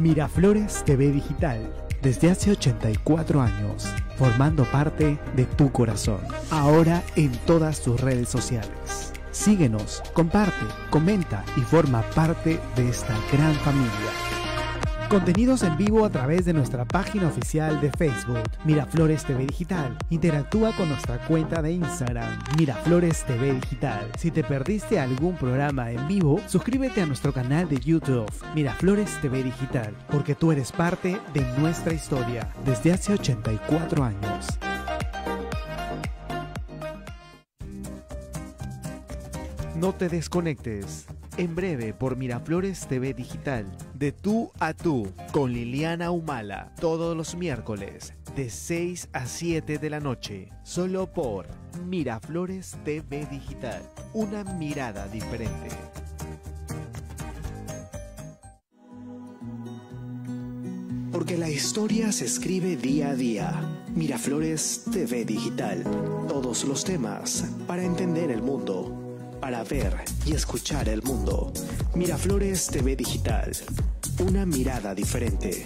Miraflores TV Digital, desde hace 84 años, formando parte de tu corazón, ahora en todas tus redes sociales. Síguenos, comparte, comenta y forma parte de esta gran familia. Contenidos en vivo a través de nuestra página oficial de Facebook, Miraflores TV Digital. Interactúa con nuestra cuenta de Instagram, Miraflores TV Digital. Si te perdiste algún programa en vivo, suscríbete a nuestro canal de YouTube, Miraflores TV Digital, porque tú eres parte de nuestra historia desde hace 84 años. No te desconectes. En breve por Miraflores TV Digital, de tú a tú, con Liliana Humala, todos los miércoles, de 6 a 7 de la noche, solo por Miraflores TV Digital, una mirada diferente. Porque la historia se escribe día a día. Miraflores TV Digital, todos los temas para entender el mundo para ver y escuchar el mundo. Miraflores TV Digital. Una mirada diferente.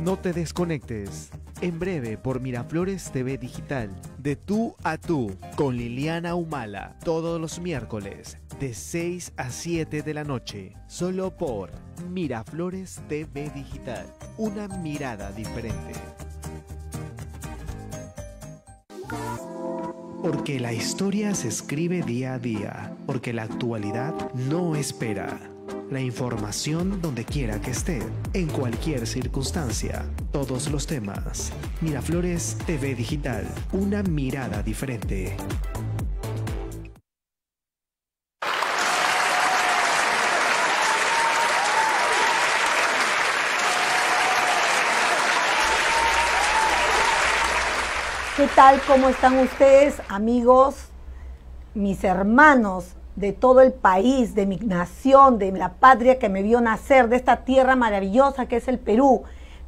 No te desconectes. En breve por Miraflores TV Digital. De tú a tú con Liliana Humala. Todos los miércoles de 6 a 7 de la noche. Solo por Miraflores TV Digital. Una mirada diferente. Porque la historia se escribe día a día, porque la actualidad no espera. La información donde quiera que esté, en cualquier circunstancia, todos los temas. Miraflores TV Digital, una mirada diferente. ¿Qué tal? ¿Cómo están ustedes, amigos, mis hermanos de todo el país, de mi nación, de la patria que me vio nacer, de esta tierra maravillosa que es el Perú?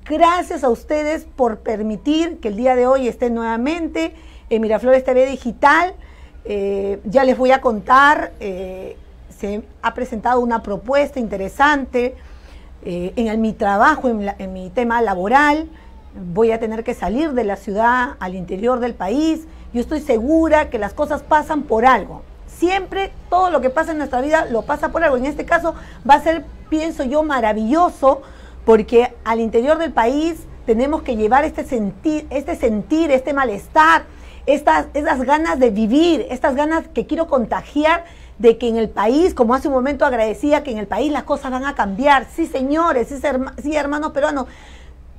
Gracias a ustedes por permitir que el día de hoy esté nuevamente en Miraflores TV Digital. Eh, ya les voy a contar, eh, se ha presentado una propuesta interesante eh, en mi trabajo, en mi tema laboral voy a tener que salir de la ciudad al interior del país, yo estoy segura que las cosas pasan por algo. Siempre todo lo que pasa en nuestra vida lo pasa por algo. En este caso va a ser, pienso yo, maravilloso porque al interior del país tenemos que llevar este sentir, este, sentir, este malestar, estas, esas ganas de vivir, estas ganas que quiero contagiar de que en el país, como hace un momento agradecía, que en el país las cosas van a cambiar. Sí, señores, sí, hermanos peruanos,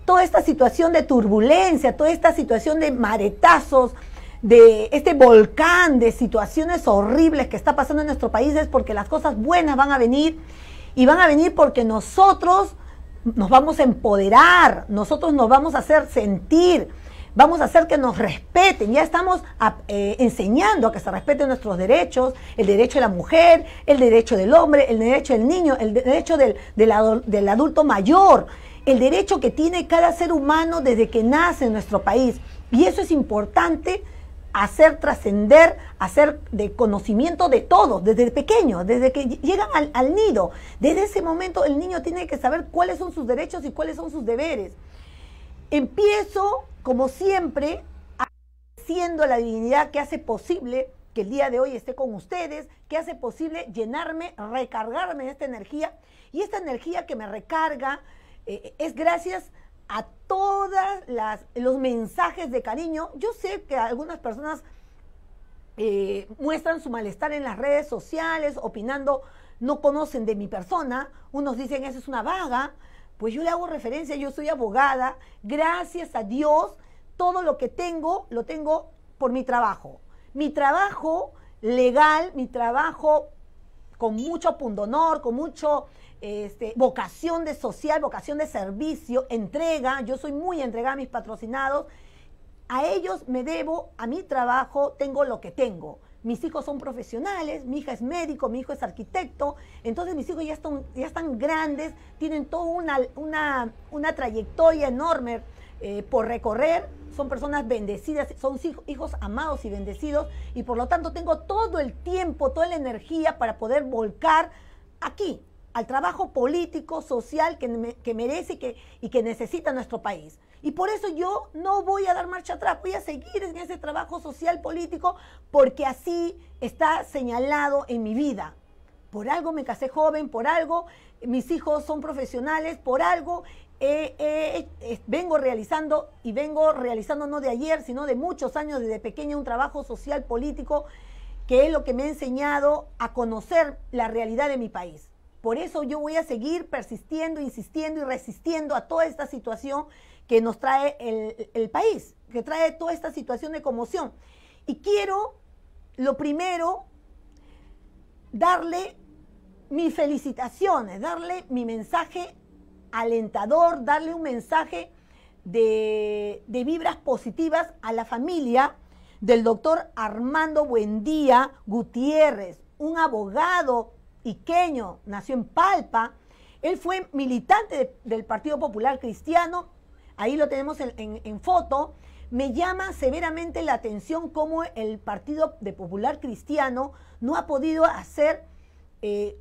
toda esta situación de turbulencia, toda esta situación de maretazos, de este volcán de situaciones horribles que está pasando en nuestro país es porque las cosas buenas van a venir y van a venir porque nosotros nos vamos a empoderar, nosotros nos vamos a hacer sentir, vamos a hacer que nos respeten. Ya estamos ah, eh, enseñando a que se respeten nuestros derechos, el derecho de la mujer, el derecho del hombre, el derecho del niño, el derecho del, del adulto mayor el derecho que tiene cada ser humano desde que nace en nuestro país. Y eso es importante hacer trascender, hacer de conocimiento de todos, desde pequeño, desde que llegan al, nido. Desde ese momento el niño tiene que saber cuáles son sus derechos y cuáles son sus deberes. Empiezo, como siempre, haciendo la divinidad que hace posible que el día de hoy esté con ustedes, que hace posible llenarme, recargarme de esta energía. Y esta energía que me recarga, eh, es gracias a todos los mensajes de cariño. Yo sé que algunas personas eh, muestran su malestar en las redes sociales, opinando, no conocen de mi persona, unos dicen, esa es una vaga, pues yo le hago referencia, yo soy abogada, gracias a Dios, todo lo que tengo, lo tengo por mi trabajo. Mi trabajo legal, mi trabajo con mucho pundonor, con mucho este, vocación de social, vocación de servicio, entrega. Yo soy muy entregada a mis patrocinados. A ellos me debo, a mi trabajo tengo lo que tengo. Mis hijos son profesionales, mi hija es médico, mi hijo es arquitecto, entonces mis hijos ya están, ya están grandes, tienen toda una, una, una trayectoria enorme eh, por recorrer, son personas bendecidas, son hijos amados y bendecidos, y por lo tanto tengo todo el tiempo, toda la energía para poder volcar aquí, al trabajo político, social que, que merece y que, y que necesita nuestro país. Y por eso yo no voy a dar marcha atrás, voy a seguir en ese trabajo social político porque así está señalado en mi vida. Por algo me casé joven, por algo mis hijos son profesionales, por algo vengo realizando, y vengo realizando no de ayer, sino de muchos años desde pequeña, un trabajo social político que es lo que me ha enseñado a conocer la realidad de mi país. Por eso yo voy a seguir persistiendo, insistiendo y resistiendo a toda esta situación que nos trae el, país, que trae toda esta situación de conmoción. Y quiero, lo primero, darle mis felicitaciones, darle mi mensaje alentador, darle un mensaje de, de, vibras positivas a la familia del doctor Armando Buendía Gutiérrez, un abogado nació en Palpa. Él fue militante del Partido Popular Cristiano, ahí lo tenemos en, foto. Me llama severamente la atención cómo el Partido de Popular Cristiano no ha podido hacer eh,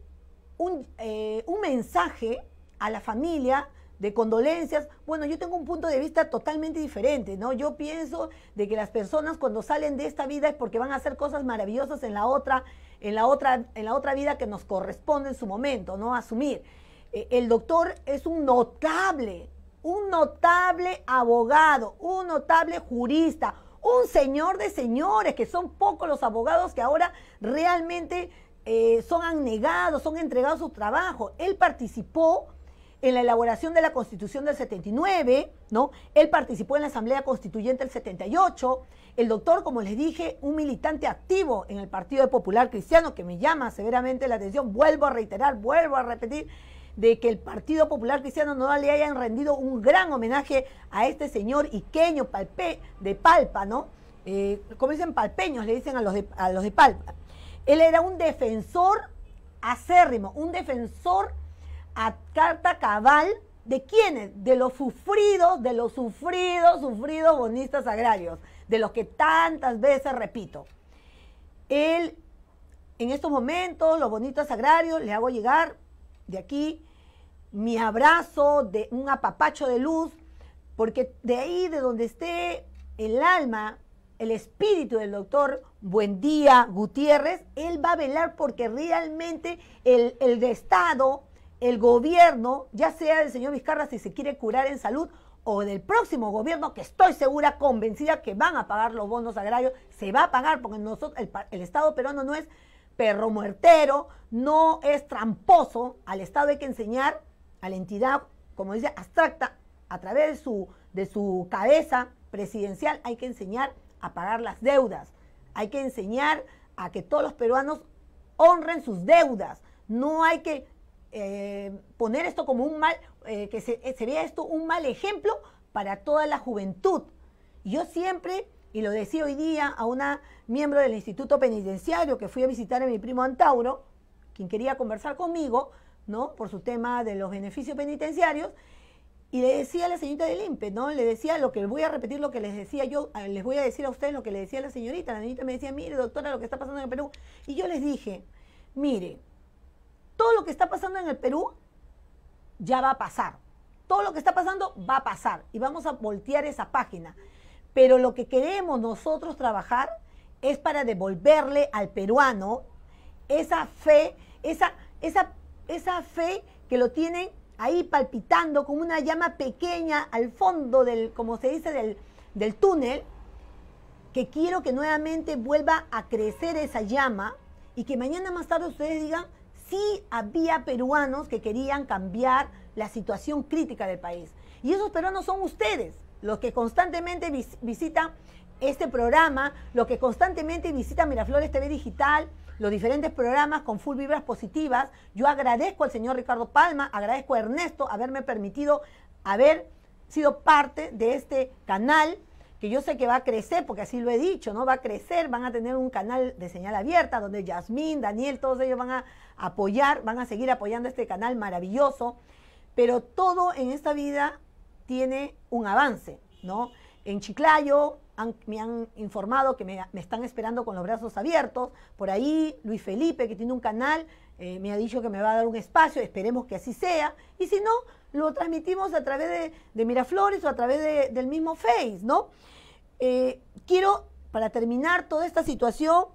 eh, un, mensaje a la familia de condolencias. Bueno, yo tengo un punto de vista totalmente diferente, ¿no? Yo pienso de que las personas cuando salen de esta vida es porque van a hacer cosas maravillosas en la otra en la otra, en la otra vida que nos corresponde en su momento, ¿no? Asumir. Eh, el doctor es un notable, un notable abogado, un notable jurista, un señor de señores, que son pocos los abogados que ahora realmente eh, son anegados, son entregados su trabajo. Él participó en la elaboración de la Constitución del 79, ¿no? Él participó en la Asamblea Constituyente del 78. El doctor, como les dije, un militante activo en el Partido Popular Cristiano, que me llama severamente la atención, vuelvo a reiterar, vuelvo a repetir, de que el Partido Popular Cristiano no le hayan rendido un gran homenaje a este señor iqueño de Palpa, ¿no? Eh, como dicen palpeños, le dicen a los, de, a los de Palpa. Él era un defensor acérrimo, un defensor a carta cabal de quiénes? De los sufridos, de los sufridos, sufridos bonistas agrarios, de los que tantas veces repito. Él, en estos momentos, los bonistas agrarios, le hago llegar de aquí mi abrazo, de un apapacho de luz, porque de ahí, de donde esté el alma, el espíritu del doctor Buendía Gutiérrez, él va a velar porque realmente el, el de Estado, el gobierno, ya sea del señor Vizcarra si se quiere curar en salud o del próximo gobierno, que estoy segura, convencida que van a pagar los bonos agrarios, se va a pagar porque nosotros, el, el Estado peruano no es perro muertero, no es tramposo, al Estado hay que enseñar a la entidad, como dice, abstracta, a través de su, de su cabeza presidencial, hay que enseñar a pagar las deudas, hay que enseñar a que todos los peruanos honren sus deudas, no hay que eh, poner esto como un mal, eh, que sería eh, esto un mal ejemplo para toda la juventud. Yo siempre, y lo decía hoy día a una miembro del Instituto Penitenciario que fui a visitar a mi primo Antauro, quien quería conversar conmigo, ¿no? Por su tema de los beneficios penitenciarios, y le decía a la señorita del limpe ¿no? Le decía lo que voy a repetir lo que les decía yo, les voy a decir a ustedes lo que le decía la señorita. La señorita me decía, mire, doctora, lo que está pasando en el Perú. Y yo les dije, mire, todo lo que está pasando en el Perú ya va a pasar. Todo lo que está pasando va a pasar y vamos a voltear esa página. Pero lo que queremos nosotros trabajar es para devolverle al peruano esa fe, esa, esa, esa fe que lo tiene ahí palpitando como una llama pequeña al fondo del, como se dice, del, del túnel, que quiero que nuevamente vuelva a crecer esa llama y que mañana más tarde ustedes digan, sí había peruanos que querían cambiar la situación crítica del país. Y esos peruanos son ustedes, los que constantemente visitan este programa, los que constantemente visitan Miraflores TV Digital, los diferentes programas con full vibras positivas. Yo agradezco al señor Ricardo Palma, agradezco a Ernesto haberme permitido haber sido parte de este canal que yo sé que va a crecer, porque así lo he dicho, ¿no? Va a crecer, van a tener un canal de señal abierta donde Yasmín, Daniel, todos ellos van a apoyar, van a seguir apoyando este canal maravilloso, pero todo en esta vida tiene un avance, ¿no? En Chiclayo me han informado que me, están esperando con los brazos abiertos. Por ahí Luis Felipe, que tiene un canal, eh, me ha dicho que me va a dar un espacio, esperemos que así sea. Y si no, lo transmitimos a través de, Miraflores o a través del mismo Face, ¿no? Eh, quiero, para terminar toda esta situación,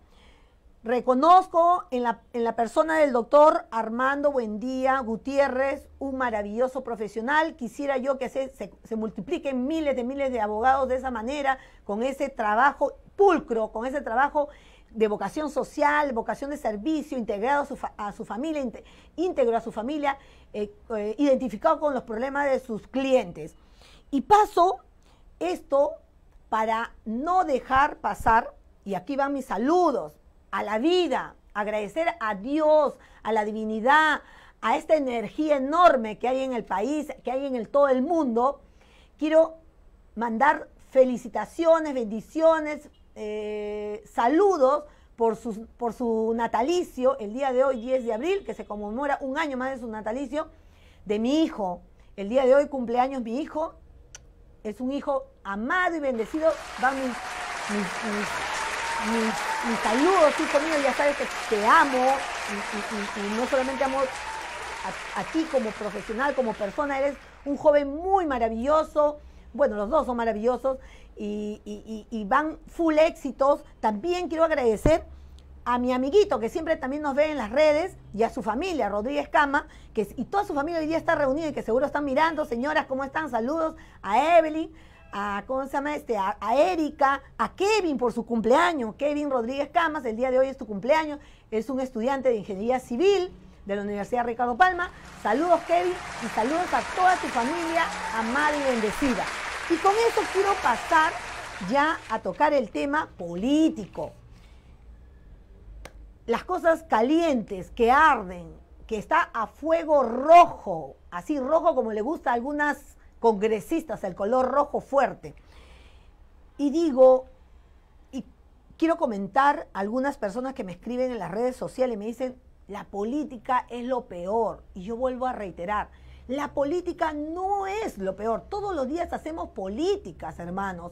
Reconozco en la, persona del doctor Armando Buendía Gutiérrez, un maravilloso profesional. Quisiera yo que se, multipliquen miles de miles de abogados de esa manera, con ese trabajo pulcro, con ese trabajo de vocación social, vocación de servicio, integrado a su, familia, íntegro a su familia, eh, eh, identificado con los problemas de sus clientes. Y paso esto para no dejar pasar, y aquí van mis saludos a la vida, agradecer a Dios, a la divinidad, a esta energía enorme que hay en el país, que hay en todo el mundo, quiero mandar felicitaciones, bendiciones, eh, saludos por su, por su natalicio, el día de hoy, 10 de abril, que se conmemora un año más de su natalicio, de mi hijo. El día de hoy cumpleaños mi hijo, es un hijo amado y bendecido mi, saludo, hijo mío, ya sabes que te amo y, no solamente amo a, como profesional, como persona, eres un joven muy maravilloso, bueno, los dos son maravillosos y van full éxitos. También quiero agradecer a mi amiguito que siempre también nos ve en las redes y a su familia, Rodríguez Cama, que y toda su familia hoy día está reunida y que seguro están mirando. Señoras, ¿cómo están? Saludos a Evelyn, a, ¿cómo este? A, Erika, a Kevin por su cumpleaños. Kevin Rodríguez Camas, el día de hoy es tu cumpleaños. Es un estudiante de Ingeniería Civil de la Universidad Ricardo Palma. Saludos Kevin y saludos a toda su familia amada y bendecida. Y con eso quiero pasar ya a tocar el tema político. Las cosas calientes que arden, que está a fuego rojo, así rojo como le gusta a algunas congresistas, el color rojo fuerte. Y digo, y quiero comentar algunas personas que me escriben en las redes sociales y me dicen, la política es lo peor. Y yo vuelvo a reiterar, la política no es lo peor. Todos los días hacemos políticas, hermanos.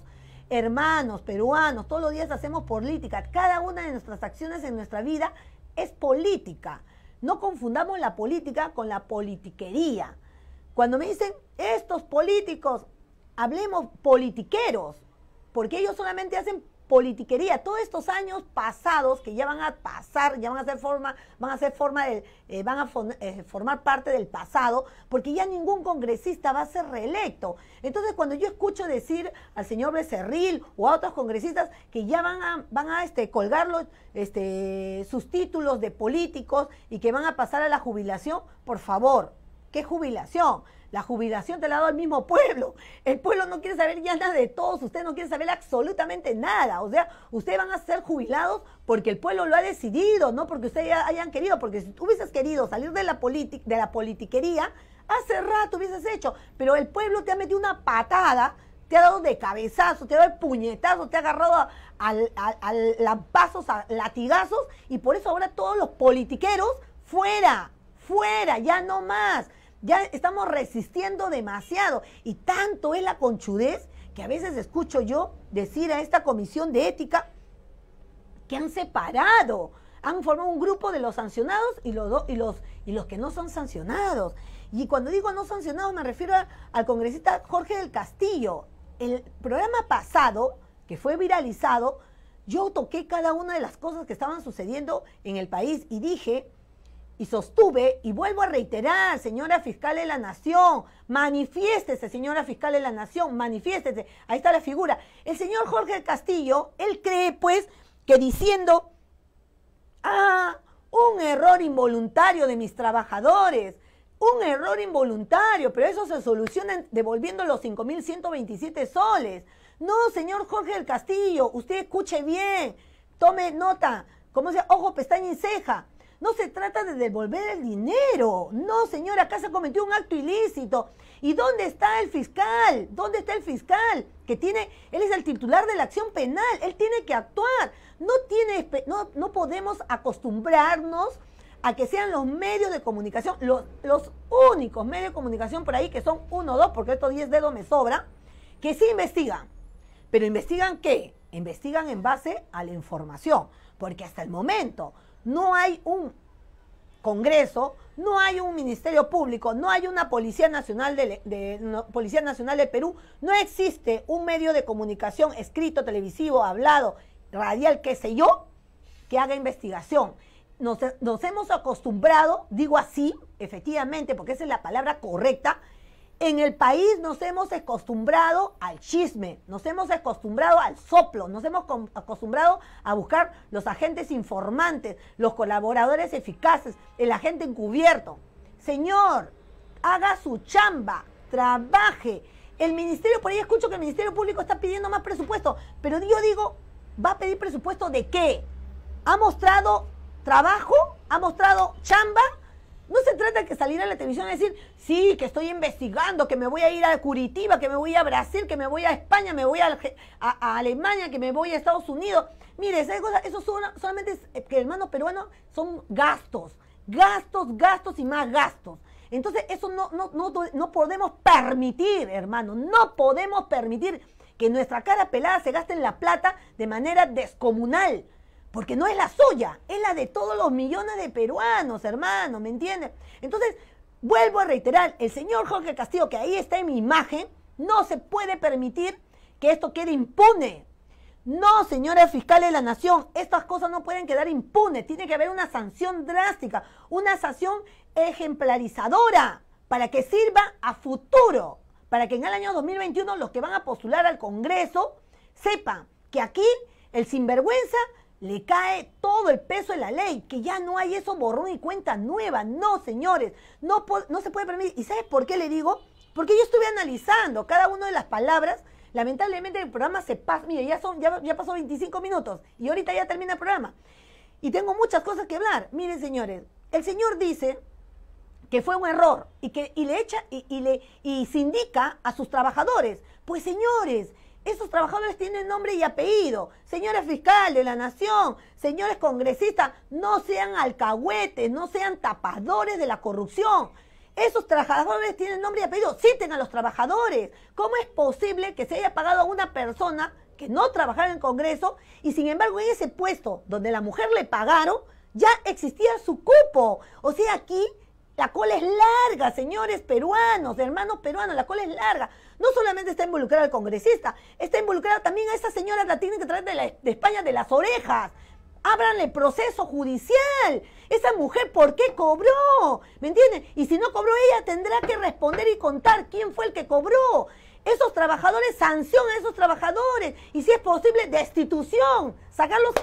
Hermanos, peruanos, todos los días hacemos política. Cada una de nuestras acciones en nuestra vida es política. No confundamos la política con la politiquería. Cuando me dicen, estos políticos, hablemos politiqueros, porque ellos solamente hacen politiquería. Todos estos años pasados que ya van a pasar, ya van a ser forma, van a ser forma de, eh, van a eh, formar parte del pasado, porque ya ningún congresista va a ser reelecto. Entonces, cuando yo escucho decir al señor Becerril o a otros congresistas que ya van a, van a este, colgar los, este, sus títulos de políticos y que van a pasar a la jubilación, por favor, ¿Qué jubilación? La jubilación te la ha dado el mismo pueblo. El pueblo no quiere saber ya nada de todos. Usted no quiere saber absolutamente nada. O sea, ustedes van a ser jubilados porque el pueblo lo ha decidido, no porque ustedes hayan querido. Porque si tú hubieses querido salir de la, de la politiquería, hace rato hubieses hecho. Pero el pueblo te ha metido una patada, te ha dado de cabezazo, te ha dado de puñetazo, te ha agarrado a a a latigazos. Y por eso ahora todos los politiqueros, fuera, fuera, ya no más ya estamos resistiendo demasiado y tanto es la conchudez que a veces escucho yo decir a esta comisión de ética que han separado, han formado un grupo de los sancionados y los, y los, y los que no son sancionados. Y cuando digo no sancionados me refiero al congresista Jorge del Castillo. El programa pasado, que fue viralizado, yo toqué cada una de las cosas que estaban sucediendo en el país y dije y sostuve, y vuelvo a reiterar, señora fiscal de la Nación, manifiéstese, señora fiscal de la Nación, manifiéstese. Ahí está la figura. El señor Jorge Castillo, él cree, pues, que diciendo, ah, un error involuntario de mis trabajadores, un error involuntario, pero eso se soluciona devolviendo los 5.127 soles. No, señor Jorge del Castillo, usted escuche bien, tome nota, como sea, ojo, pestaña y ceja. No se trata de devolver el dinero. No, señora, acá se cometió un acto ilícito. ¿Y dónde está el fiscal? ¿Dónde está el fiscal? Que tiene, él es el titular de la acción penal, él tiene que actuar. No, tiene, no, podemos acostumbrarnos a que sean los medios de comunicación, los, únicos medios de comunicación por ahí, que son uno o dos, porque estos diez dedos me sobra, que sí investigan. ¿Pero investigan qué? Investigan en base a la información, porque hasta el momento no hay un Congreso, no hay un Ministerio Público, no hay una Policía Nacional de, Policía Nacional de Perú, no existe un medio de comunicación escrito, televisivo, hablado, radial, qué sé yo, que haga investigación. Nos, nos hemos acostumbrado, digo así, efectivamente, porque esa es la palabra correcta, en el país nos hemos acostumbrado al chisme, nos hemos acostumbrado al soplo, nos hemos acostumbrado a buscar los agentes informantes, los colaboradores eficaces, el agente encubierto. Señor, haga su chamba, trabaje. El ministerio, por ahí escucho que el Ministerio Público está pidiendo más presupuesto, pero yo digo, ¿va a pedir presupuesto de qué? ¿Ha mostrado trabajo? ¿Ha mostrado chamba? No se trata que salir a la televisión a decir, sí, que estoy investigando, que me voy a ir a Curitiba, que me voy a Brasil, que me voy a España, me voy a, Alemania, que me voy a Estados Unidos. Mire, esas cosas, eso solamente, es, eh, que hermanos peruanos, son gastos, gastos, gastos y más gastos. Entonces, eso no, no, no podemos permitir, hermano, no podemos permitir que nuestra cara pelada se gaste en la plata de manera descomunal. Porque no es la suya, es la de todos los millones de peruanos, hermano, ¿me entiendes? Entonces, vuelvo a reiterar, el señor Jorge Castillo, que ahí está en mi imagen, no se puede permitir que esto quede impune. No, señores fiscales de la nación, estas cosas no pueden quedar impunes. Tiene que haber una sanción drástica, una sanción ejemplarizadora para que sirva a futuro, para que en el año 2021 los que van a postular al Congreso sepan que aquí el sinvergüenza le cae todo el peso de la ley, que ya no hay eso borrón y cuenta nueva. No, señores, no, no se puede permitir. ¿Y sabes por qué le digo? Porque yo estuve analizando cada una de las palabras. Lamentablemente el programa se pasa, mire, ya, son, ya, ya pasó 25 minutos y ahorita ya termina el programa. Y tengo muchas cosas que hablar. Miren, señores, el señor dice que fue un error y que y le echa y, le y indica a sus trabajadores. Pues señores, esos trabajadores tienen nombre y apellido. Señores fiscal de la nación, señores congresistas, no sean alcahuetes, no sean tapadores de la corrupción. Esos trabajadores tienen nombre y apellido. Citen a los trabajadores. ¿Cómo es posible que se haya pagado a una persona que no trabajara en Congreso y sin embargo en ese puesto donde la mujer le pagaron, ya existía su cupo? O sea, aquí la cola es larga, señores peruanos, hermanos peruanos, la cola es larga no solamente está involucrada el congresista, está involucrada también a esa señora la tiene que traer de, de España de las orejas. Ábranle proceso judicial. Esa mujer, ¿por qué cobró? ¿Me entienden? Y si no cobró, ella tendrá que responder y contar quién fue el que cobró. Esos trabajadores, sanción a esos trabajadores. Y si es posible, destitución. Sacarlos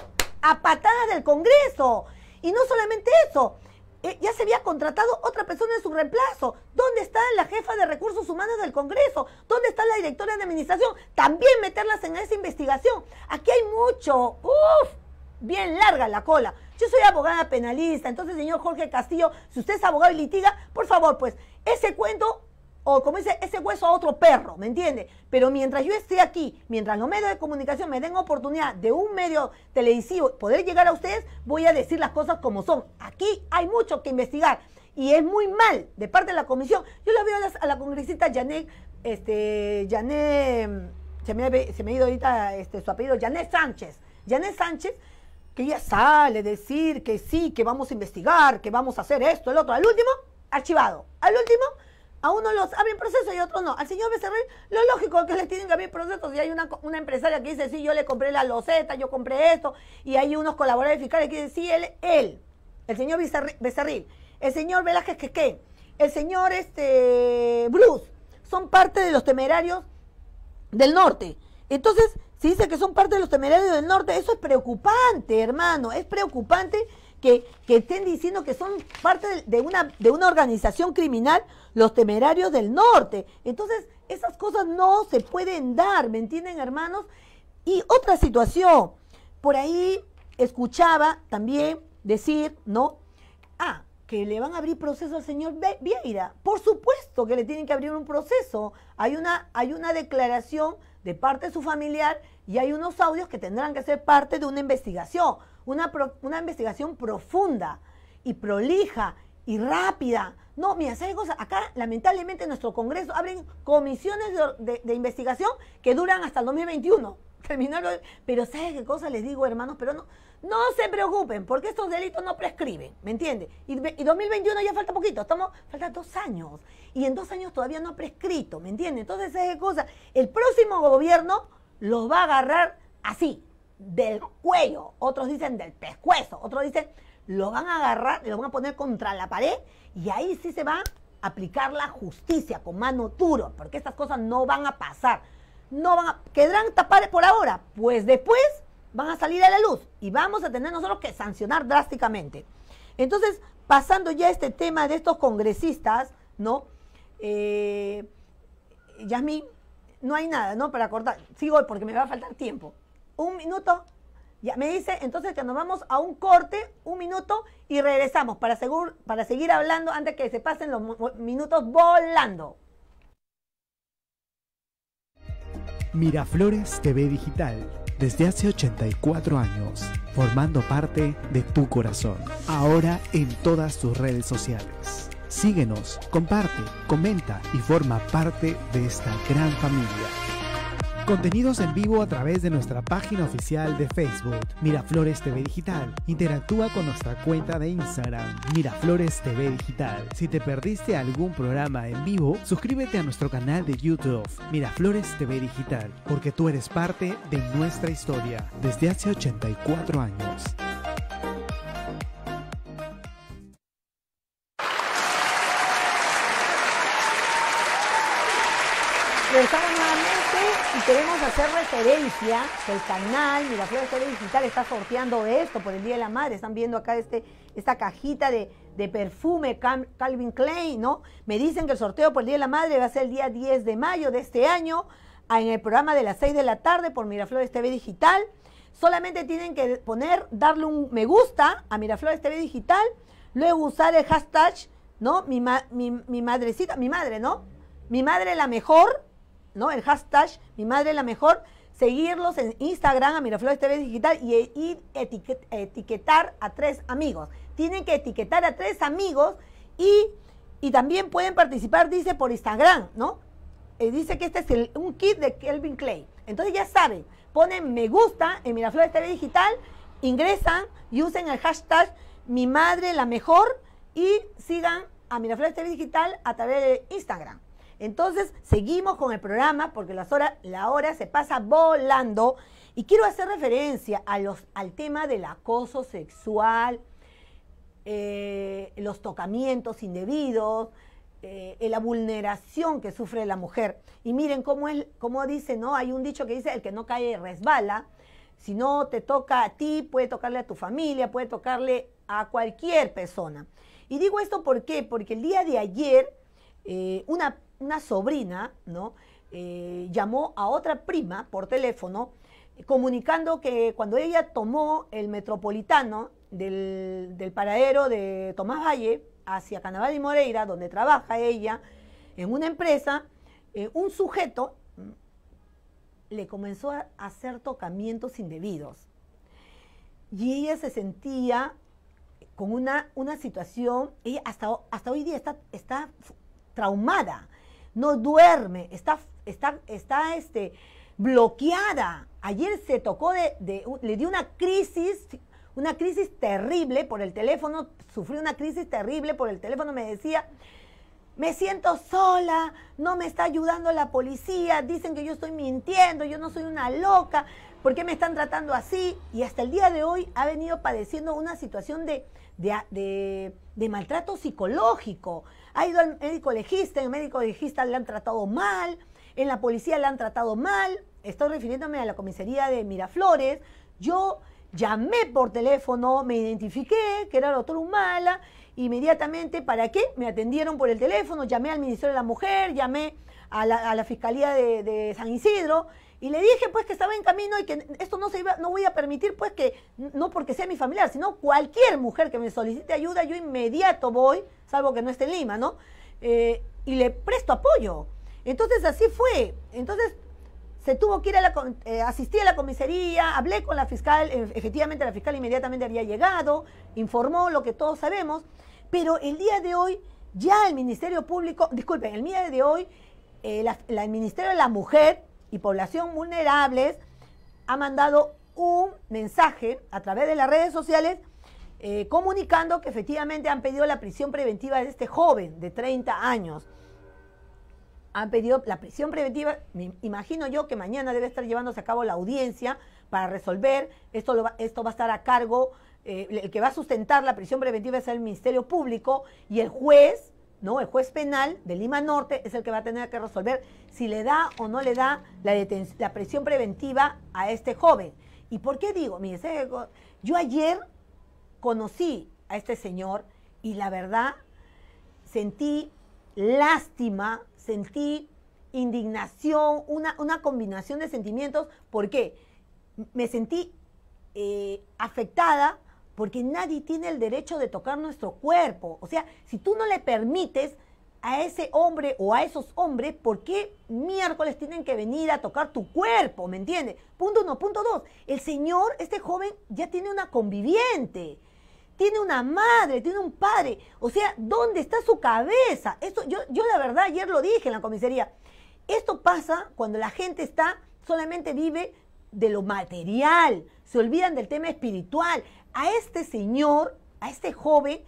a patadas del Congreso. Y no solamente eso, eh, ya se había contratado otra persona en su reemplazo. ¿Dónde está la jefa de recursos humanos del Congreso? ¿Dónde está la directora de administración? También meterlas en esa investigación. Aquí hay mucho. Uf, bien larga la cola. Yo soy abogada penalista, entonces señor Jorge Castillo, si usted es abogado y litiga, por favor, pues ese cuento o como dice, ese hueso a otro perro, ¿me entiendes? Pero mientras yo esté aquí, mientras los medios de comunicación me den oportunidad de un medio televisivo poder llegar a ustedes, voy a decir las cosas como son. Aquí hay mucho que investigar y es muy mal de parte de la comisión. Yo la veo a, la congresista Janet, este, Janet, se me, ha ido ahorita este, su apellido, Janet Sánchez. Janet Sánchez, que ella sale a decir que sí, que vamos a investigar, que vamos a hacer esto, el otro. Al último, archivado. Al último, a uno los abren proceso y a otro no. Al señor Becerril, lo lógico es que les tienen que abrir procesos. Y hay una, empresaria que dice, sí, yo le compré la loseta, yo compré esto. Y hay unos colaboradores fiscales que dicen, sí, él, el señor Becerril, el señor Velázquez ¿qué? el señor este, Bruce, son parte de los temerarios del norte. Entonces, si dice que son parte de los temerarios del norte, eso es preocupante, hermano, es preocupante que, estén diciendo que son parte de, una, de una organización criminal los temerarios del norte. Entonces, esas cosas no se pueden dar, ¿me entienden, hermanos? Y otra situación, por ahí escuchaba también decir, ¿no? Ah, que le van a abrir proceso al señor Vieira. Por supuesto que le tienen que abrir un proceso. Hay una, hay una declaración de parte de su familiar y hay unos audios que tendrán que ser parte de una investigación una, una investigación profunda y prolija y rápida. No, mira, ¿sabes cosa? Acá, lamentablemente, en nuestro Congreso abren comisiones de, investigación que duran hasta el 2021. Terminaron, pero ¿sabes qué cosa les digo, hermanos? Pero no, no se preocupen, porque estos delitos no prescriben, ¿me entiendes? Y, y, 2021 ya falta poquito, estamos, falta dos años, y en dos años todavía no ha prescrito, ¿me entiendes? Entonces, ¿sabes qué cosa? El próximo gobierno los va a agarrar así, del cuello, otros dicen del pescuezo, otros dicen lo van a agarrar, lo van a poner contra la pared y ahí sí se va a aplicar la justicia con mano duro, porque estas cosas no van a pasar. No van a, quedarán tapadas por ahora, pues después van a salir a la luz y vamos a tener nosotros que sancionar drásticamente. Entonces, pasando ya a este tema de estos congresistas, ¿no? Eh, Yasmín, no hay nada, ¿no? Para cortar. Sigo porque me va a faltar tiempo un minuto. Ya me dice entonces que nos vamos a un corte, un minuto, y regresamos para, para seguir hablando antes que se pasen los minutos volando. Miraflores TV Digital, desde hace 84 años, formando parte de tu corazón, ahora en todas tus redes sociales. Síguenos, comparte, comenta y forma parte de esta gran familia. Contenidos en vivo a través de nuestra página oficial de Facebook, Miraflores TV Digital. Interactúa con nuestra cuenta de Instagram, Miraflores TV Digital. Si te perdiste algún programa en vivo, suscríbete a nuestro canal de YouTube, Miraflores TV Digital, porque tú eres parte de nuestra historia desde hace 84 años si queremos hacer referencia, el canal Miraflores TV Digital está sorteando esto por el Día de la Madre. Están viendo acá este, esta cajita de, perfume Calvin Klein, ¿no? Me dicen que el sorteo por el Día de la Madre va a ser el día 10 de mayo de este año en el programa de las 6 de la tarde por Miraflores TV Digital. Solamente tienen que poner, darle un me gusta a Miraflores TV Digital, luego usar el hashtag, ¿no? Mi, mi madrecita, mi madre, ¿no? Mi madre la mejor el hashtag Mi Madre la Mejor, seguirlos en Instagram a Miraflores TV Digital y, etiquetar a tres amigos. Tienen que etiquetar a tres amigos y, también pueden participar, dice, por Instagram, ¿no? Eh, dice que este es un kit de Kelvin Clay. Entonces ya saben, ponen me gusta en Miraflores TV Digital, ingresan y usen el hashtag Mi Madre la Mejor y sigan a Miraflores TV Digital a través de Instagram. Entonces, seguimos con el programa porque las horas, la hora se pasa volando. Y quiero hacer referencia a los, al tema del acoso sexual, eh, los tocamientos indebidos, eh, eh, la vulneración que sufre la mujer. Y miren cómo, es, cómo dice, ¿no? Hay un dicho que dice, el que no cae resbala. Si no te toca a ti, puede tocarle a tu familia, puede tocarle a cualquier persona. Y digo esto ¿por qué? porque el día de ayer una una sobrina, ¿no? Eh, llamó a otra prima por teléfono eh, comunicando que cuando ella tomó el metropolitano del, paradero de Tomás Valle hacia Canaval y Moreira, donde trabaja ella, en una empresa, eh, un sujeto mm, le comenzó a hacer tocamientos indebidos. Y ella se sentía con una, situación, ella hasta, hasta hoy día está, está traumada no duerme, está, está, está este, bloqueada. Ayer se tocó de, le dio una crisis, una crisis terrible por el teléfono, sufrió una crisis terrible por el teléfono, me decía, me siento sola, no me está ayudando la policía, dicen que yo estoy mintiendo, yo no soy una loca, ¿por qué me están tratando así? Y hasta el día de hoy ha venido padeciendo una situación de maltrato psicológico ha ido al médico legista, el médico legista le han tratado mal, en la policía le han tratado mal, estoy refiriéndome a la comisaría de Miraflores, yo llamé por teléfono, me identifiqué, que era el doctor Humala, inmediatamente, ¿para qué? Me atendieron por el teléfono, llamé al Ministerio de la Mujer, llamé a la, Fiscalía de San Isidro, y le dije pues que estaba en camino y que esto no se iba, no voy a permitir pues que, no porque sea mi familiar, sino cualquier mujer que me solicite ayuda, yo inmediato voy, salvo que no esté en Lima, ¿no? Eh, y le presto apoyo. Entonces así fue. Entonces se tuvo que ir a la, eh, asistí a la comisaría, hablé con la fiscal, eh, efectivamente la fiscal inmediatamente había llegado, informó lo que todos sabemos, pero el día de hoy ya el Ministerio Público, disculpen, el día de hoy el Ministerio de la Mujer y población vulnerables ha mandado un mensaje a través de las redes sociales eh, comunicando que efectivamente han pedido la prisión preventiva de este joven de 30 años. Han pedido la prisión preventiva, me imagino yo que mañana debe estar llevándose a cabo la audiencia para resolver, esto, lo va, esto va a estar a cargo, eh, el que va a sustentar la prisión preventiva es el Ministerio Público y el juez ¿no? El juez penal de Lima Norte es el que va a tener que resolver si le da o no le da la, presión preventiva a este joven. ¿Y por qué digo? Mire, yo ayer conocí a este señor y la verdad sentí lástima, sentí indignación, una, combinación de sentimientos. ¿Por qué? Me sentí eh, afectada porque nadie tiene el derecho de tocar nuestro cuerpo. O sea, si tú no le permites a ese hombre o a esos hombres, ¿por qué miércoles tienen que venir a tocar tu cuerpo? ¿Me entiendes? Punto uno. Punto dos. El señor, este joven, ya tiene una conviviente tiene una madre, tiene un padre. O sea, ¿dónde está su cabeza? Eso, yo, yo la verdad ayer lo dije en la comisaría. Esto pasa cuando la gente está, solamente vive de lo material, se olvidan del tema espiritual a este señor, a este joven,